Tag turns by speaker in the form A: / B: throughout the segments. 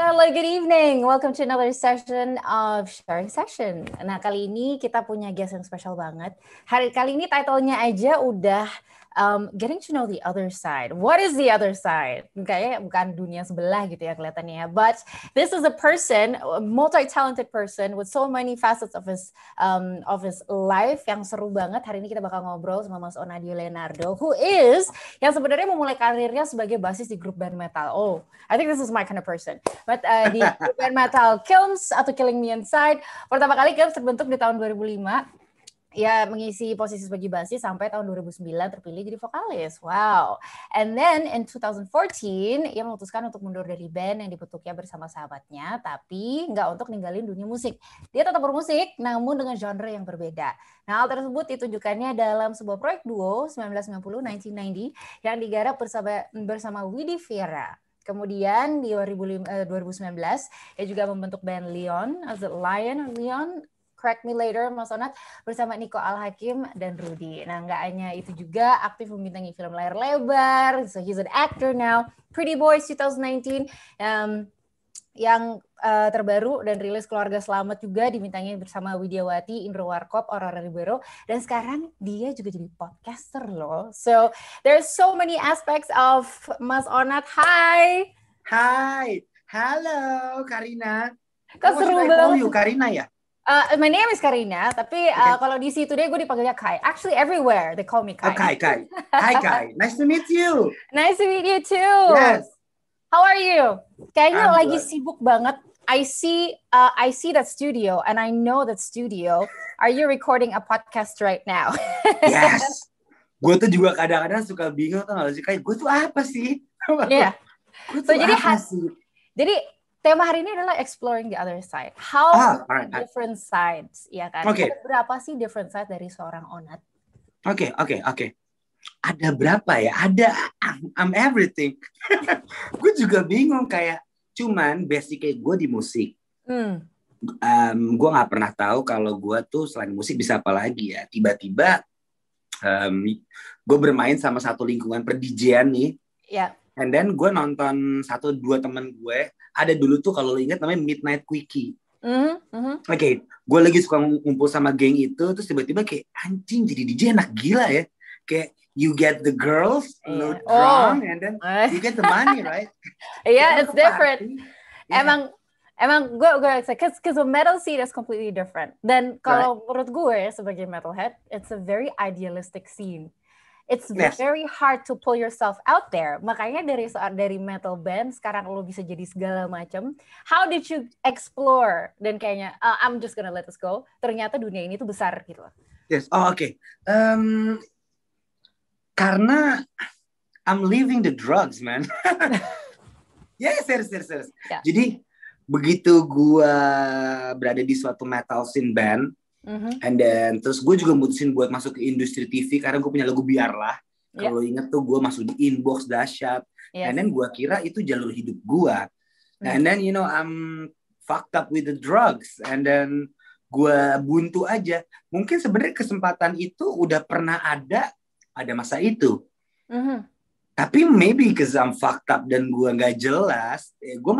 A: Hello, good evening. Welcome to another session of Sharing Session. Nah, kali ini kita punya guest yang spesial banget. Hari kali ini titlenya aja udah um, getting to know the other side. What is the other side? Kayaknya bukan dunia sebelah gitu ya kelihatannya. Ya. But this is a person, a multi-talented person with so many facets of his um, of his life yang seru banget. Hari ini kita bakal ngobrol sama Mas Onadio Leonardo, who is yang sebenarnya memulai karirnya sebagai basis di grup band metal. Oh, I think this is my kind of person. But uh, di grup band metal Kilms atau Killing Me Inside, pertama kali Kilms terbentuk di tahun 2005 ya mengisi posisi sebagai basis sampai tahun 2009 terpilih jadi vokalis. Wow. And then in 2014 ia memutuskan untuk mundur dari band yang dibentuknya bersama sahabatnya, tapi nggak untuk ninggalin dunia musik. Dia tetap bermusik, namun dengan genre yang berbeda. Nah, hal tersebut ditunjukkannya dalam sebuah proyek duo 1990-1990 yang digarap bersama bersama Widi Vera. Kemudian di 2019 eh, ia juga membentuk band Leon, eh, The Lion Leon Correct Me Later Mas Onat bersama Niko Al Hakim dan Rudy. Nah nggak hanya itu juga aktif membintangi film layar lebar. So he's an actor now. Pretty Boys 2019 um, yang uh, terbaru dan rilis Keluarga Selamat juga dimintangi bersama Widiawati, Indro Warkop, Aurora Ribeiro dan sekarang dia juga jadi podcaster loh. So there's so many aspects of Mas Onat. Hi! Hi! Halo Karina. Kau seru banget. You, Karina ya? Uh, my name is Karina, tapi uh, okay. kalau di situ dia gue dipanggilnya Kai. Actually everywhere they call me Kai. Oh, Kai,
B: Kai. Hi Kai. Nice to meet
A: you. Nice to meet you too. Yes. How are you? Kayaknya I'm lagi good. sibuk banget. I see uh, I see that studio and I know that studio. Are you recording a podcast right now? yes.
B: Gue tuh juga kadang-kadang suka bingung tuh gak sih gue tuh apa sih?
A: Iya. yeah. Gue tuh so, apa jadi, sih? Jadi tema hari ini adalah exploring the other side. How ah, right. different sides, ya kan? Okay. Ada berapa sih different sides dari seorang onat?
B: Oke, okay, oke, okay, oke. Okay. Ada berapa ya? Ada I'm, I'm everything. gue juga bingung kayak cuman basicnya gue di musik. Hmm. Um, gue nggak pernah tahu kalau gue tuh selain musik bisa apa lagi ya. Tiba-tiba um, gue bermain sama satu lingkungan per nih. Ya. Yeah. And then gue nonton satu dua temen gue ada dulu tuh kalau lo ingat namanya Midnight Quickie.
A: Mm -hmm. Oke,
B: okay, gue lagi suka ngumpul sama geng itu, terus tiba-tiba kayak anjing jadi DJ enak gila ya. Kayak you get the girls,
A: no iya. oh. drunk, oh. and then eh. you get the money, right? yeah, it's different. Yeah. Iya. Emang emang gue gue cause cause the metal scene is completely different. Then kalau right. menurut gue ya sebagai metalhead, it's a very idealistic scene it's yes. Nah. very hard to pull yourself out there. Makanya dari dari metal band sekarang lo bisa jadi segala macam. How did you explore? Dan kayaknya uh, I'm just gonna let us go. Ternyata dunia ini tuh besar gitu
B: Yes. Oh oke. Okay. Um, karena I'm leaving the drugs, man. yes, yes, yes, yes. Yeah. Jadi begitu gua berada di suatu metal scene band, hmm And then terus gue juga mutusin buat masuk ke industri TV karena gue punya lagu biarlah. Kalau yeah. inget tuh gue masuk di inbox dahsyat. Yes. And then gue kira itu jalur hidup gue. Mm. Mm-hmm. And then you know I'm fucked up with the drugs. And then gue buntu aja. Mungkin sebenarnya kesempatan itu udah pernah ada pada masa itu. Mm-hmm. Tapi maybe because I'm fucked up dan gue nggak jelas, eh, gue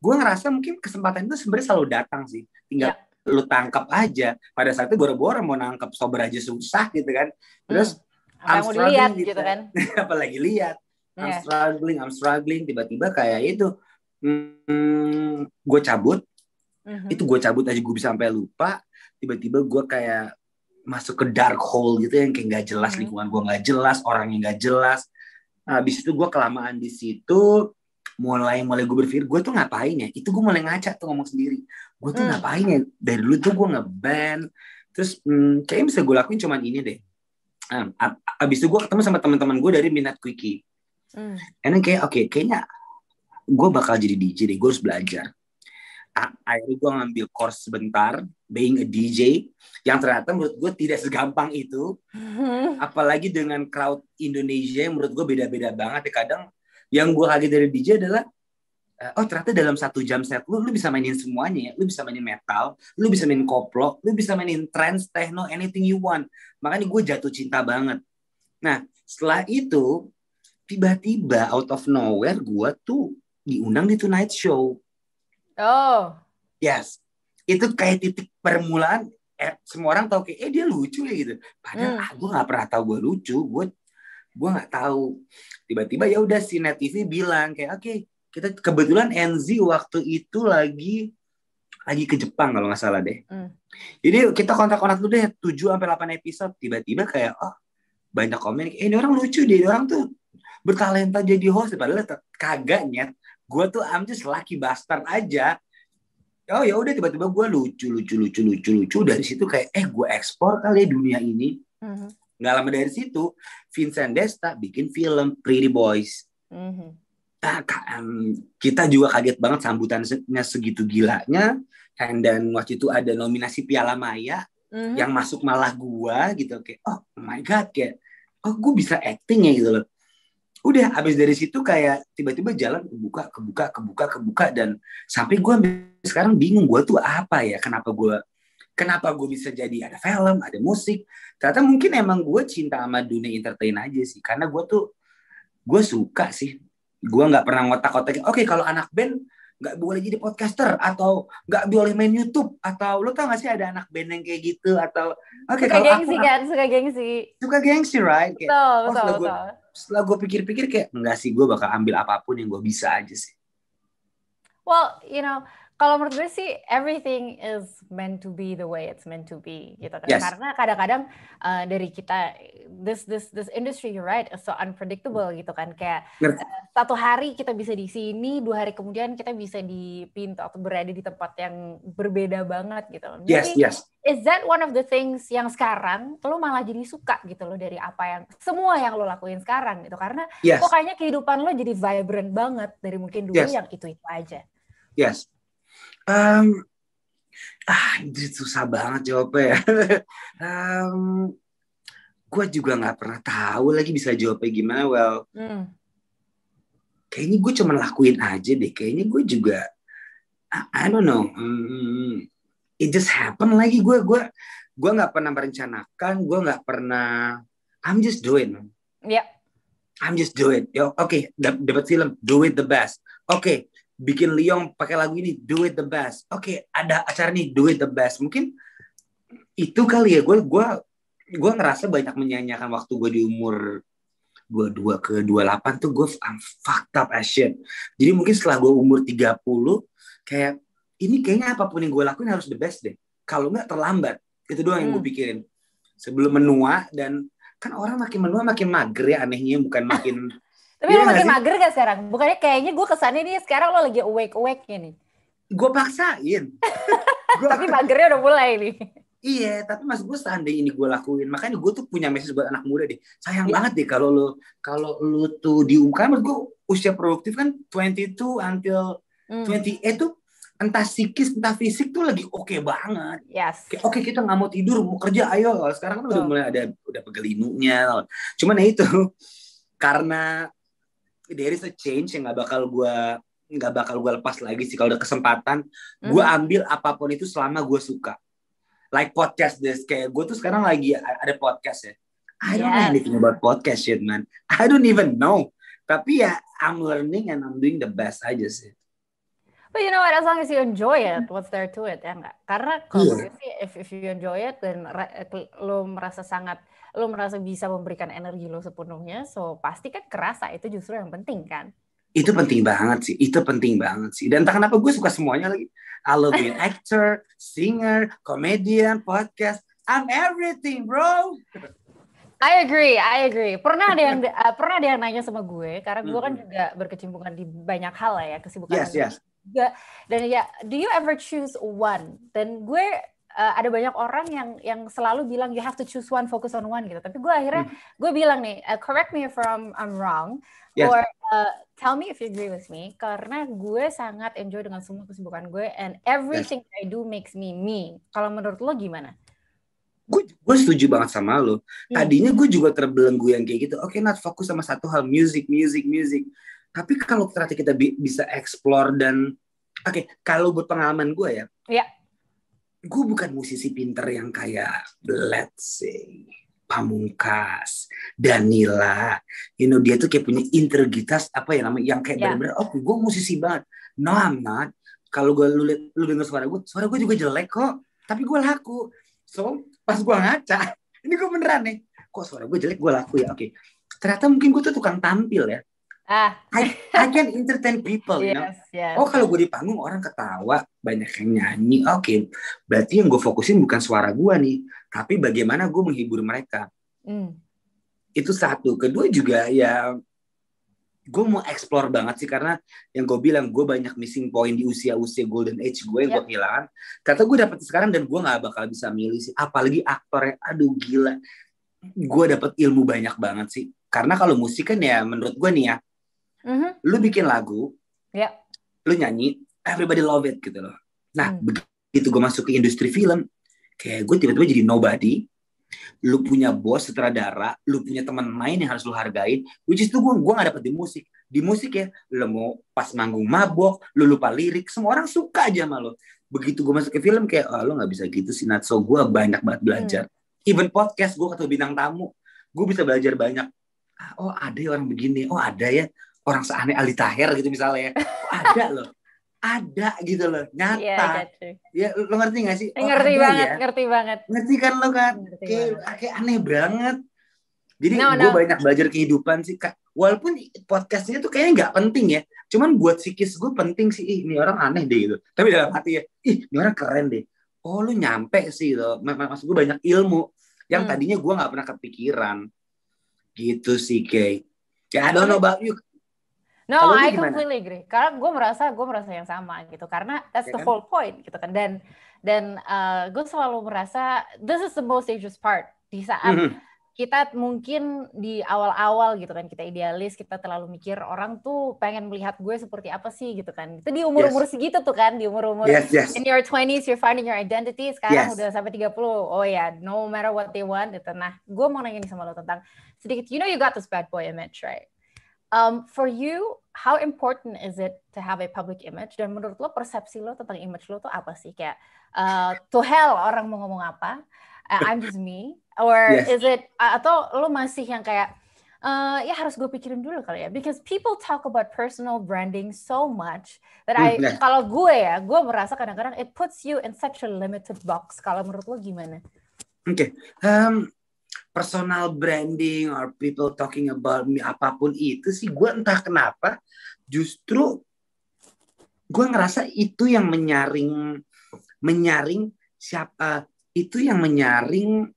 B: gue ngerasa mungkin kesempatan itu sebenarnya selalu datang sih. Tinggal yeah lu tangkap aja pada saat itu boro-boro mau nangkap sober aja susah gitu kan terus hmm.
A: I'm mau dilihat gitu, gitu kan
B: gitu. apalagi lihat yeah. I'm iya. struggling I'm struggling tiba-tiba kayak itu hmm, gue cabut mm-hmm. itu gue cabut aja gue bisa sampai lupa tiba-tiba gue kayak masuk ke dark hole gitu yang kayak nggak jelas mm-hmm. lingkungan gue nggak jelas orang yang nggak jelas habis itu gue kelamaan di situ mulai mulai gue berpikir gue tuh ngapain ya itu gue mulai ngaca tuh ngomong sendiri gue tuh hmm. ngapain ya dari dulu tuh gue ngeband terus hmm, kayaknya bisa gue lakuin cuman ini deh um, abis itu gue ketemu sama teman-teman gue dari minat quickie hmm. and kayak oke okay, kayaknya gue bakal jadi DJ deh gue harus belajar akhirnya gue ngambil course sebentar being a DJ yang ternyata menurut gue tidak segampang itu
A: hmm.
B: apalagi dengan crowd Indonesia yang menurut gue beda-beda banget ya kadang yang gue kaget dari DJ adalah eh, oh ternyata dalam satu jam set lu lu bisa mainin semuanya ya lu bisa mainin metal lu bisa mainin koplo lu bisa mainin trance techno anything you want makanya gue jatuh cinta banget nah setelah itu tiba-tiba out of nowhere gue tuh diundang di Tonight Show oh yes itu kayak titik permulaan eh, semua orang tau kayak eh dia lucu ya gitu padahal hmm. ah, gue nggak pernah tau gue lucu gue gue nggak tahu tiba-tiba ya udah si net TV bilang kayak oke okay, kita kebetulan NZ waktu itu lagi lagi ke Jepang kalau nggak salah deh mm. jadi kita kontak-kontak tuh deh tujuh sampai delapan episode tiba-tiba kayak oh banyak komen eh, ini orang lucu deh ini orang tuh bertalenta jadi host padahal kagaknya gue tuh I'm just lucky bastard aja oh ya udah tiba-tiba gue lucu lucu lucu lucu lucu dari situ kayak eh gue ekspor kali ya dunia ini mm -hmm Nggak lama dari situ, Vincent Desta bikin film Pretty Boys. Mm-hmm. Nah, kita juga kaget banget sambutannya segitu gilanya. Dan waktu itu ada nominasi Piala Maya mm-hmm. yang masuk malah gua gitu kayak oh my god kayak oh gue bisa acting ya gitu loh udah habis dari situ kayak tiba-tiba jalan kebuka kebuka kebuka kebuka dan sampai gue sekarang bingung gue tuh apa ya kenapa gue kenapa gue bisa jadi ada film, ada musik. Ternyata mungkin emang gue cinta sama dunia entertain aja sih. Karena gue tuh, gue suka sih. Gue gak pernah ngotak-ngotakin, oke okay, kalau anak band gak boleh jadi podcaster atau gak boleh main YouTube atau lo tau gak sih ada anak band yang kayak gitu atau oke suka kalau gengsi aku, kan
A: suka gengsi
B: suka gengsi right kayak, betul, oh, betul, betul. gue setelah gue pikir-pikir kayak enggak sih gue bakal ambil apapun yang gue bisa aja sih
A: well you know kalau menurut gue sih everything is meant to be the way it's meant to be gitu kan. yes. karena kadang-kadang uh, dari kita this this this industry you're right is so unpredictable gitu kan kayak uh, satu hari kita bisa di sini dua hari kemudian kita bisa di pintu atau berada di tempat yang berbeda banget gitu loh. Yes, Jadi, yes. Is that one of the things yang sekarang lo malah jadi suka gitu loh dari apa yang semua yang lo lakuin sekarang gitu karena yes. kok kehidupan lo jadi vibrant banget dari mungkin dulu yes. yang itu itu aja.
B: Yes, Um, ah, ini susah banget jawabnya. Ya. um, gue juga nggak pernah tahu lagi bisa jawabnya gimana. Well, mm. kayaknya gue cuma lakuin aja deh. Kayaknya gue juga, I, I don't know. Um, it just happen lagi. Gue gue gue nggak pernah merencanakan. Gue nggak pernah. I'm just doing. Yep. Ya. I'm just doing. it. Yo, oke, okay, dapat film, do it the best. Oke, okay, bikin Liong pakai lagu ini do it the best oke okay, ada acara nih do it the best mungkin itu kali ya gue gue gue ngerasa banyak menyanyikan waktu gue di umur 22 ke 28 tuh gue I'm fucked up as shit. Jadi mungkin setelah gue umur 30 kayak ini kayaknya apapun yang gue lakuin harus the best deh. Kalau nggak terlambat. Itu doang hmm. yang gue pikirin. Sebelum menua dan kan orang makin menua makin mager ya anehnya bukan makin
A: Tapi yeah, lo makin mager gak sekarang? Bukannya kayaknya gue kesannya nih sekarang lo lagi awake-awake nih.
B: Gue paksain.
A: Tapi magernya udah mulai nih. Iya, tapi mas gue
B: seandainya ini gue lakuin, makanya gue tuh punya message buat anak muda deh. Sayang yeah. banget deh kalau lo kalau lo tuh diumkan, mas gue usia produktif kan 22 until mm. 28 tuh entah psikis entah fisik tuh lagi oke okay banget. Yes. Oke okay, kita nggak mau tidur mau kerja ayo. Sekarang kan udah mulai ada udah pegelinunya. Cuman ya itu karena there is a change yang gak bakal gue nggak bakal gue lepas lagi sih kalau ada kesempatan hmm. gue ambil apapun itu selama gue suka like podcast this kayak gue tuh sekarang lagi ada podcast ya I don't know anything about podcast shit man I don't even know tapi ya I'm learning and I'm doing the best aja sih
A: But you know what, as long as you enjoy it, what's there to it ya enggak? Karena kalau yeah. Iya. sih if if you enjoy it dan eh, lo merasa sangat lo merasa bisa memberikan energi lo sepenuhnya, so pasti kan kerasa itu justru yang penting kan?
B: Itu penting banget sih, itu penting banget sih. Dan entah kenapa gue suka semuanya lagi. I love being actor, singer, comedian, podcast.
A: I'm everything, bro. I agree, I agree. Pernah ada yang uh, pernah ada yang nanya sama gue karena gue kan juga berkecimpungan di banyak hal lah ya kesibukan. Yes, yes juga dan ya do you ever choose one dan gue uh, ada banyak orang yang yang selalu bilang you have to choose one focus on one gitu tapi gue akhirnya hmm. gue bilang nih uh, correct me if I'm, I'm wrong yes. or uh, tell me if you agree with me karena gue sangat enjoy dengan semua kesibukan gue and everything yes. I do makes me me kalau menurut lo gimana
B: gue setuju banget sama lo. Hmm. Tadinya gue juga terbelenggu yang kayak gitu. Oke, okay, not fokus sama satu hal music, music, music. Tapi kalau ternyata kita bi bisa explore dan oke, okay, kalau buat pengalaman gue ya. Iya. Gue bukan musisi pinter yang kayak let's say Pamungkas, Danila, you know dia tuh kayak punya integritas apa ya namanya yang kayak yeah. benar-benar oh gue musisi banget. No I'm not. Kalau gue lu, lu denger suara gue, suara gue juga jelek kok, tapi gue laku. So pas gue ngaca, ini gue beneran nih, kok suara gue jelek gue laku ya. Oke, okay. ternyata mungkin gue tuh tukang tampil ya. Ah. I, I can entertain people, yes, you know. Yes. Oh kalau gue di panggung orang ketawa, banyak yang nyanyi, oke. Okay. Berarti yang gue fokusin bukan suara gue nih, tapi bagaimana gue menghibur mereka. Mm. Itu satu. Kedua juga ya, gue mau explore banget sih karena yang gue bilang gue banyak missing point di usia-usia golden age gue yang yep. gue kehilangan. Kata gue dapet sekarang dan gue nggak bakal bisa milih sih. Apalagi aktornya, aduh gila. Gue dapet ilmu banyak banget sih. Karena kalau musik kan ya menurut gue nih ya, Mm-hmm. Lu bikin lagu, yeah. lu nyanyi, everybody love it gitu loh. Nah, mm. begitu gue masuk ke industri film, kayak gue tiba-tiba jadi nobody. Lu punya bos sutradara, lu punya teman main yang harus lu hargain. Which is tuh gue gue gak dapet di musik. Di musik ya, lu mau pas manggung mabok, lu lupa lirik, semua orang suka aja sama lu. Begitu gue masuk ke film kayak, oh, lu gak bisa gitu sih, So gue banyak banget belajar. Mm. Even podcast gue ketemu bintang tamu, gue bisa belajar banyak. Ah, oh ada ya orang begini, oh ada ya orang seaneh Ali Tahir gitu misalnya ya. ada loh. ada gitu loh, nyata.
A: Yeah, ya, lo ngerti gak sih? Oh, ngerti ya? banget, ya. ngerti banget. Ngerti kan lo kan? kayak, kayak
B: aneh banget.
A: Jadi no, gue banyak
B: belajar kehidupan sih. Kak. Walaupun podcastnya tuh kayaknya nggak penting ya. Cuman buat psikis gue penting sih. Ih, ini orang aneh deh gitu. Tapi dalam hati ya, ih ini orang keren deh. Oh lu nyampe sih gitu. Maksud gue banyak ilmu. Yang hmm. tadinya gue nggak pernah kepikiran. Gitu sih kayak Ya I don't know about you.
A: No, Kalo I completely agree. Karena gue merasa gue merasa yang sama gitu. Karena that's yeah, the kan? whole point gitu kan. Dan dan uh, eh, gue selalu merasa this is the most dangerous part di saat mm -hmm. kita mungkin di awal-awal gitu kan kita idealis, kita terlalu mikir orang tuh pengen melihat gue seperti apa sih gitu kan. Itu di umur-umur yes. segitu tuh kan, di umur-umur yes, yes. in your 20s you're finding your identity. Sekarang yes. udah sampai 30. Oh ya, yeah, no matter what they want. Gitu. Nah, gue mau nanya nih sama lo tentang sedikit you know you got this bad boy image, right? Um, for you, how important is it to have a public image? Dan menurut lo persepsi lo tentang image lo tuh apa sih? Kayak uh, to hell orang mau ngomong apa? Uh, I'm just me. Or yes. is it atau lo masih yang kayak uh, ya harus gue pikirin dulu kali ya because people talk about personal branding so much that I mm, yeah. kalau gue ya gue merasa kadang-kadang it puts you in such a limited box kalau menurut lo gimana?
B: Oke, okay. um, personal branding or people talking about me apapun itu sih gue entah kenapa justru gue ngerasa itu yang menyaring menyaring siapa eh, itu yang menyaring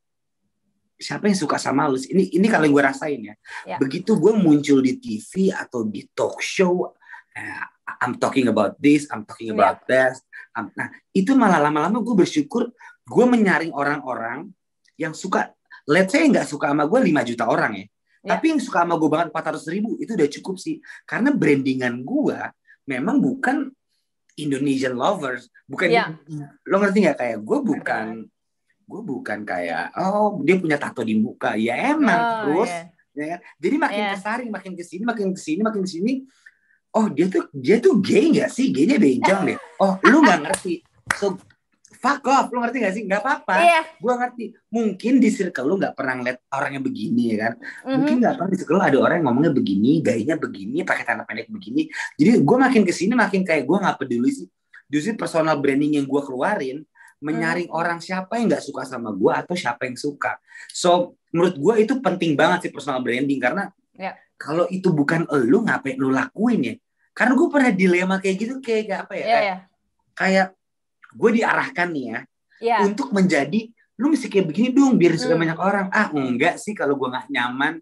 B: siapa yang suka sama lu ini ini kalau gue rasain ya yeah. begitu gue muncul di TV atau di talk show eh, I'm talking about this I'm talking ya. about yeah. that nah itu malah lama-lama gue bersyukur gue menyaring orang-orang yang suka let's say nggak suka sama gue 5 juta orang ya. Yeah. Tapi yang suka sama gue banget 400 ribu itu udah cukup sih. Karena brandingan gue memang bukan Indonesian lovers, bukan yeah. lo ngerti nggak kayak gue bukan gue bukan kayak oh dia punya tato di muka ya emang oh, terus yeah. ya kan? jadi makin yeah. kesaring makin kesini makin kesini makin kesini oh dia tuh dia tuh gay nggak sih gaynya bencong deh oh lu nggak ngerti so fuck off lu ngerti gak sih nggak apa-apa iya. gue ngerti mungkin di circle lu nggak pernah ngeliat orangnya begini ya kan mm-hmm. mungkin nggak pernah di circle lu ada orang yang ngomongnya begini gayanya begini pakai tanah pendek begini jadi gue makin kesini makin kayak gue nggak peduli sih justru personal branding yang gue keluarin menyaring hmm. orang siapa yang nggak suka sama gue atau siapa yang suka so menurut gue itu penting banget sih personal branding karena yeah. kalau itu bukan lu ngapain lu lakuin ya karena gue pernah dilema kayak gitu kayak, kayak apa ya yeah, kayak, yeah. kayak gue diarahkan nih ya yeah. untuk menjadi lu mesti kayak begini dong biar suka hmm. banyak orang ah enggak sih kalau gue nggak nyaman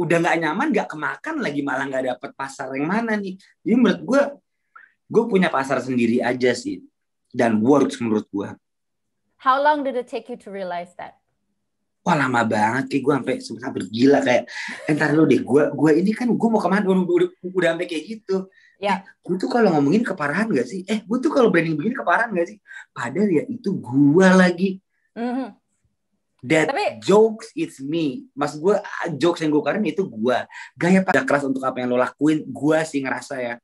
B: udah nggak nyaman nggak kemakan lagi malah nggak dapet pasar yang mana nih ini menurut gue gue punya pasar sendiri aja sih dan works menurut gue
A: how long did it take you to realize that
B: wah lama banget kayak gue sampai sebentar bergila kayak entar lu deh gue gue ini kan gue mau kemana udah, udah, udah sampai kayak gitu Ya. Eh, gue tuh kalau ngomongin keparahan gak sih? Eh, gue tuh kalau branding begini keparahan gak sih? Padahal ya itu gue lagi.
A: Mm -hmm. That Tapi,
B: jokes it's me. Mas gue ah, jokes yang gue karen itu gue. Gaya pada keras untuk apa yang lo lakuin, gue sih ngerasa ya.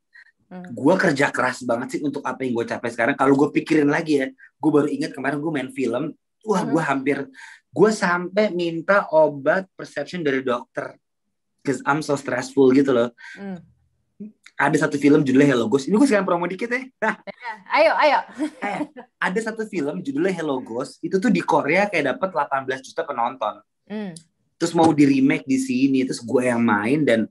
B: Mm. Gue kerja keras banget sih untuk apa yang gue capek sekarang. Kalau gue pikirin lagi ya, gue baru ingat kemarin gue main film. Wah, gue mm-hmm. hampir, gue sampai minta obat perception dari dokter. Cause I'm so stressful gitu loh. Mm ada satu film judulnya Hello Ghost. Ini gue sekarang promo dikit ya. Nah.
A: ya. ayo, ayo. Eh,
B: ada satu film judulnya Hello Ghost. Itu tuh di Korea kayak dapat 18 juta penonton. Mm. Terus mau di remake di sini. Terus gue yang main dan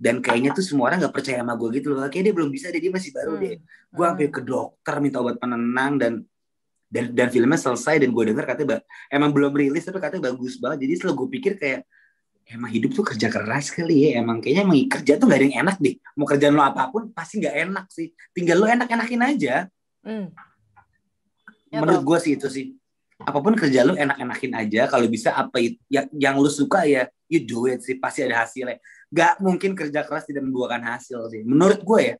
B: dan kayaknya tuh semua orang gak percaya sama gue gitu loh. Kayaknya dia belum bisa deh, dia masih baru mm. deh. Hmm. Gue sampai hmm. ke dokter minta obat penenang dan dan dan filmnya selesai dan gue denger katanya emang belum rilis tapi katanya bagus banget. Jadi selalu gue pikir kayak emang hidup tuh kerja keras kali ya emang kayaknya emang kerja tuh gak ada yang enak deh mau kerjaan lo apapun pasti nggak enak sih tinggal lo enak enakin aja
A: hmm. ya, menurut
B: gue sih itu sih apapun kerja lo enak enakin aja kalau bisa apa ya, yang lo suka ya you do it sih pasti ada hasilnya gak mungkin kerja keras tidak membuahkan hasil sih menurut gue ya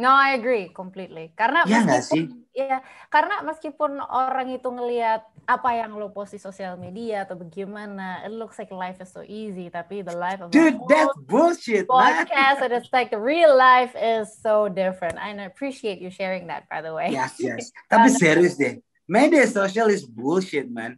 A: No, I agree completely. Karena ya meskipun, sih? ya karena meskipun orang itu ngelihat apa yang lo post di sosial media atau bagaimana, it looks like life is so easy, tapi the life of Dude, that's bullshit. Podcast and it's like real life is so different. I appreciate you sharing that by the way. Yes, yes. tapi
B: serius deh. Media sosial is bullshit, man.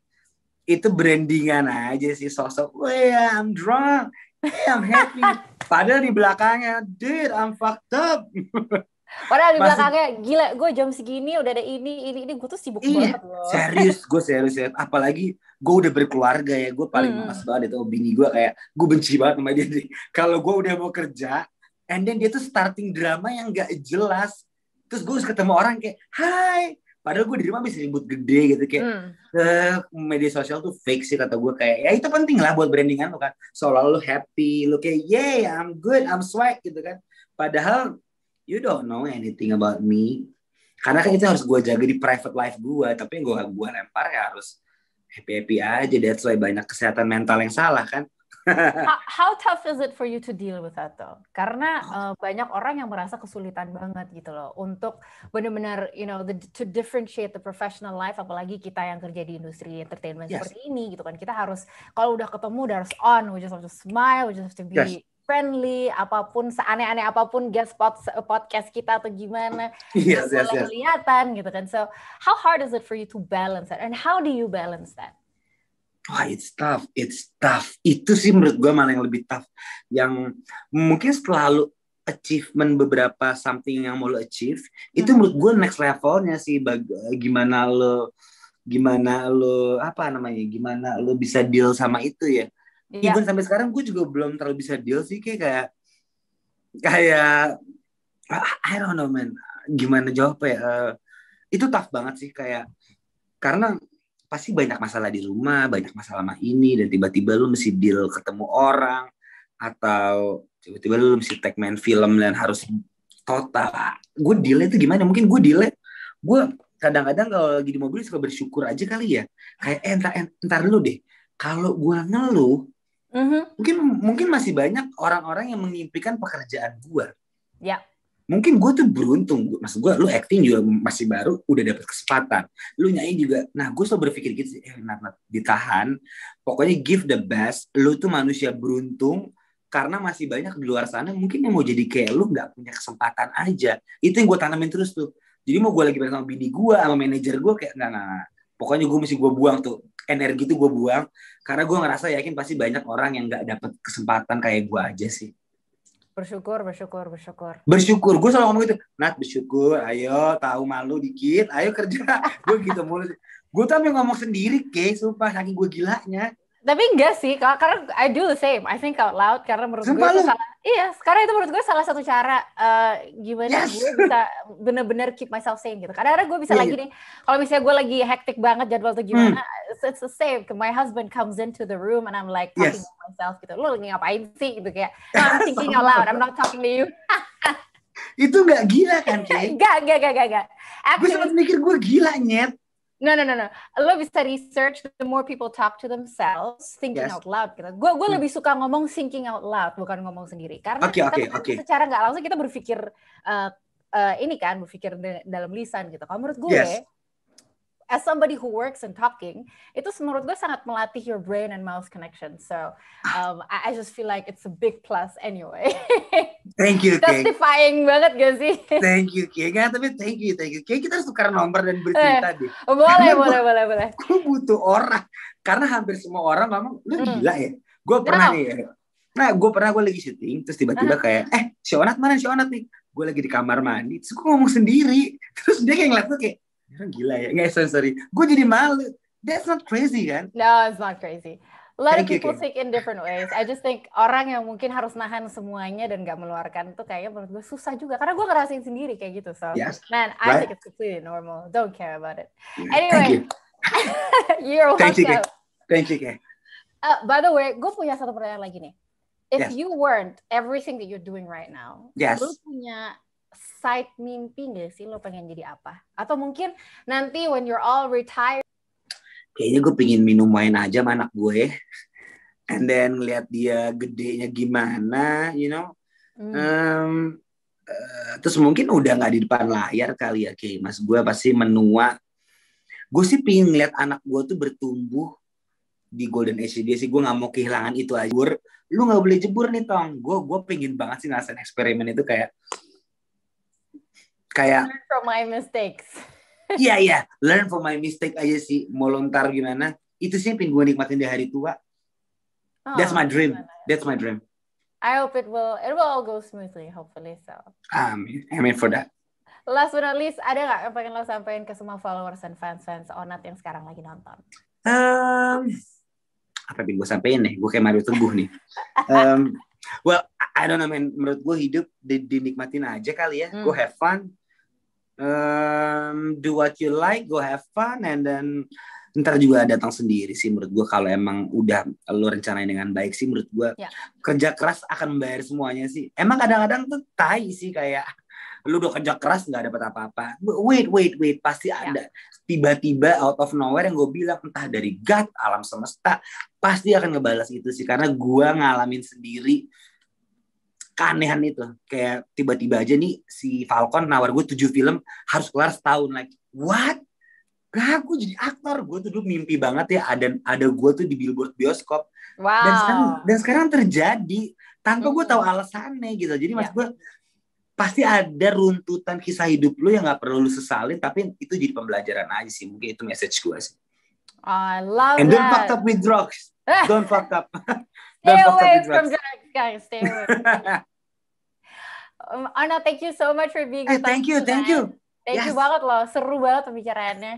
B: Itu brandingan aja sih sosok. Wah, I'm drunk. Hey, I'm happy. Padahal di belakangnya, dude, I'm fucked up.
A: Padahal di belakangnya gila, gue jam segini udah ada ini, ini, ini gue tuh sibuk iya, banget loh.
B: Serius, gue serius, serius. Apalagi gue udah berkeluarga ya, gue paling hmm. males banget itu bini gue kayak gue benci banget sama dia. Kalau gue udah mau kerja, and then dia tuh starting drama yang gak jelas. Terus gue ketemu orang kayak, hai. Padahal gue di rumah bisa ribut gede gitu kayak hmm. eh, media sosial tuh fake sih kata gue kayak ya itu penting lah buat brandingan lo kan. Soalnya lo happy, lo kayak yeah I'm good, I'm swag gitu kan. Padahal you don't know anything about me karena kan itu harus gue jaga di private life gue tapi yang gue gue lempar ya harus happy happy aja that's why banyak kesehatan mental yang salah kan how,
A: how tough is it for you to deal with that though? Karena uh, banyak orang yang merasa kesulitan banget gitu loh untuk benar-benar you know the, to differentiate the professional life apalagi kita yang kerja di industri entertainment yes. seperti ini gitu kan kita harus kalau udah ketemu udah harus on we just have to smile we just have to be yes friendly, apapun seaneh-aneh apapun guest pod, podcast kita atau gimana yes, yes, yes. kelihatan gitu kan. So how hard is it for you to balance that and how do you balance that?
B: Wah, it's tough, it's tough. Itu sih menurut gue malah yang lebih tough. Yang mungkin selalu achievement beberapa something yang mau lo achieve, hmm. itu mm-hmm. menurut gue next levelnya sih gimana lo gimana lo apa namanya gimana lo bisa deal sama itu ya yeah. even sampai sekarang gue juga belum terlalu bisa deal sih kayak kayak kayak I don't know man gimana jawabnya uh, itu tough banget sih kayak karena pasti banyak masalah di rumah banyak masalah sama ini dan tiba-tiba lu mesti deal ketemu orang atau tiba-tiba lu mesti take main film dan harus total gue deal itu gimana mungkin gue deal, gue kadang-kadang kalau lagi di mobil suka bersyukur aja kali ya kayak eh, entar entar eh, lu deh kalau gue ngeluh Mm-hmm. Mungkin mungkin masih banyak orang-orang yang mengimpikan pekerjaan gue. Ya. Mungkin gue tuh beruntung, maksud gue, lu acting juga masih baru, udah dapet kesempatan. Lu nyanyi juga. Nah, gue selalu berpikir gitu, eh, nah, nah, ditahan. Pokoknya give the best. Lu tuh manusia beruntung karena masih banyak di luar sana mungkin yang mau jadi kayak lu gak punya kesempatan aja. Itu yang gue tanamin terus tuh. Jadi mau gue lagi bersama bini gue, sama manajer gue kayak nah, Pokoknya gue mesti gue buang tuh energi itu gue buang karena gue ngerasa yakin pasti banyak orang yang nggak dapat kesempatan kayak gue aja sih
A: bersyukur bersyukur bersyukur
B: bersyukur gue selalu ngomong itu, Nat bersyukur ayo tahu malu dikit ayo kerja gue gitu mulu gue tapi ngomong sendiri ke sumpah saking gue gilanya
A: tapi enggak sih karena I do the same I think out loud karena menurut Sumpah gue itu salah iya sekarang itu menurut gue salah satu cara uh, gimana yes. gue bisa bener-bener keep myself sane gitu karena kadang gue bisa yeah, lagi yeah. nih kalau misalnya gue lagi hektik banget jadwal tuh gimana hmm. it's, it's the same my husband comes into the room and I'm like talking yes. to myself gitu lo lagi ngapain sih gitu kayak no, ah, I'm thinking out loud I'm not talking to you itu nggak gila kan Kay? gak, gak, gak, gak, gak. gue sempat mikir gue gila nyet No, no, no, no. Lo bisa research the more people talk to themselves, thinking yes. out loud. Gitu. Gue gue hmm. lebih suka ngomong thinking out loud, bukan ngomong sendiri. Karena okay, kita okay, kan okay. secara nggak langsung kita berpikir uh, uh, ini kan, berpikir dalam lisan gitu. Kalau menurut gue, yes as somebody who works and talking, itu menurut gue sangat melatih your brain and mouth connection. So um, I, I just feel like it's a big plus anyway.
B: Thank you, Kay.
A: Justifying banget gak sih? Thank
B: you, Kay. Gak, tapi thank you, thank you. Kay, kita harus tukar nomor dan bercerita tadi. Eh, deh. Boleh, boleh, boleh, boleh. Gue butuh orang. Karena hampir semua orang memang lu hmm. gila ya? Gue pernah nih, ya. nah gue pernah gue lagi syuting, terus tiba-tiba kayak, eh, si Onat mana si Onat nih? Gue lagi di kamar mandi, terus gue ngomong sendiri. Terus dia kayak ngeliat gue kayak, Ya kan gila ya. Nggak, sorry, Gue jadi malu. That's not crazy kan?
A: No, it's not crazy. Let people you, take in different ways. I just think orang yang mungkin harus nahan semuanya dan nggak meluarkan itu kayaknya menurut gue susah juga. Karena gue ngerasain sendiri kayak gitu. So, yes. man, right? I think it's completely normal. Don't care about it. Anyway, Thank you. you're welcome. Thank you, Thank you, Kay. Uh, by the way, gue punya satu pertanyaan lagi nih. If yes. you weren't everything that you're doing right now, yes. lu punya side mimpi gak sih lo pengen jadi apa? Atau mungkin nanti when you're all retired.
B: Kayaknya gue pengen minum main aja sama anak gue. And then ngeliat dia gedenya gimana, you know. Hmm. Um, uh, terus mungkin udah gak di depan layar kali ya, kayak mas gue pasti menua. Gue sih pengen ngeliat anak gue tuh bertumbuh di Golden Age dia sih gue nggak mau kehilangan itu aja. lu nggak boleh jebur nih tong. Gue gue pengen banget sih ngerasain eksperimen itu kayak kayak learn
A: from my mistakes iya iya
B: learn from my mistake aja sih mau lontar gimana itu sih yang pengen gue nikmatin di hari tua
A: oh, that's my dream
B: gimana? that's my dream
A: I hope it will it will all go smoothly hopefully so
B: amin amin for that
A: last but not least ada nggak yang pengen lo sampaikan ke semua followers and fans fans onat yang sekarang lagi nonton
B: um, apa yang gue sampein nih gue kayak Mario Teguh nih um, well I don't know man menurut gue hidup dinikmatin aja kali ya hmm. Gue have fun um, do what you like, go have fun, and then ntar juga datang sendiri sih menurut gue kalau emang udah lo rencanain dengan baik sih menurut gue ya. kerja keras akan membayar semuanya sih emang kadang-kadang tuh tai sih kayak lu udah kerja keras nggak dapat apa-apa wait wait wait pasti ya. ada tiba-tiba out of nowhere yang gue bilang entah dari God alam semesta pasti akan ngebalas itu sih karena gue ngalamin sendiri keanehan itu kayak tiba-tiba aja nih si Falcon nawar gue tujuh film harus keluar setahun lagi like, what Gak, aku jadi aktor. Gue tuh dulu mimpi banget ya ada ada gue tuh di billboard bioskop.
A: Wow. Dan sekarang
B: dan sekarang terjadi tanpa gue tahu alasannya gitu. Jadi mas ya. gue pasti ada runtutan kisah hidup lu yang nggak perlu lu sesalin, tapi itu jadi pembelajaran aja sih. Mungkin itu message gue sih.
A: I love And that. don't fuck up with
B: drugs. Eh. Don't fuck up.
A: Stay away from drugs, guys. Stay away. Um, Anna, thank you so much for being here. Eh, thank you, thank you. Thank yes. you banget loh, seru banget pembicaraannya.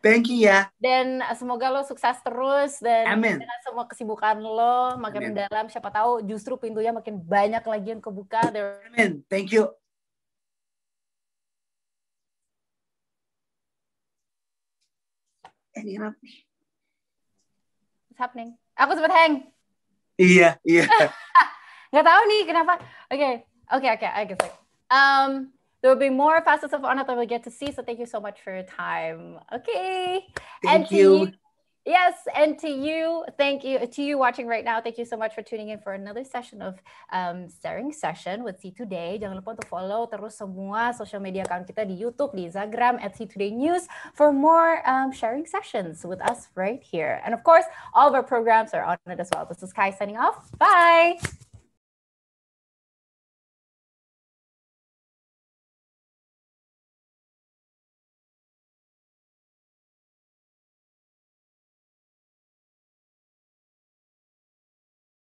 B: Thank you ya.
A: Dan semoga lo sukses terus dan Amen. dengan semua kesibukan lo makin Amen. mendalam. Siapa tahu justru pintunya makin banyak lagi yang kebuka.
B: Amin. Thank you.
A: Eh, ini apa? What's happening? Aku sempat hang.
B: Iya, iya.
A: Gak tahu nih kenapa. Oke, okay. oke, okay, oke. Okay. I guess like, um, there will be more facets of Anna that we'll get to see. So thank you so much for your time. Okay. Thank and you. Yes, and to you, thank you to you watching right now. Thank you so much for tuning in for another session of um, sharing Session with C Today. Jangan lupa untuk follow terus semua social media account kita di YouTube, di Instagram at C Today News for more um, sharing sessions with us right here. And of course, all of our programs are on it as well. This is Kai signing off. Bye.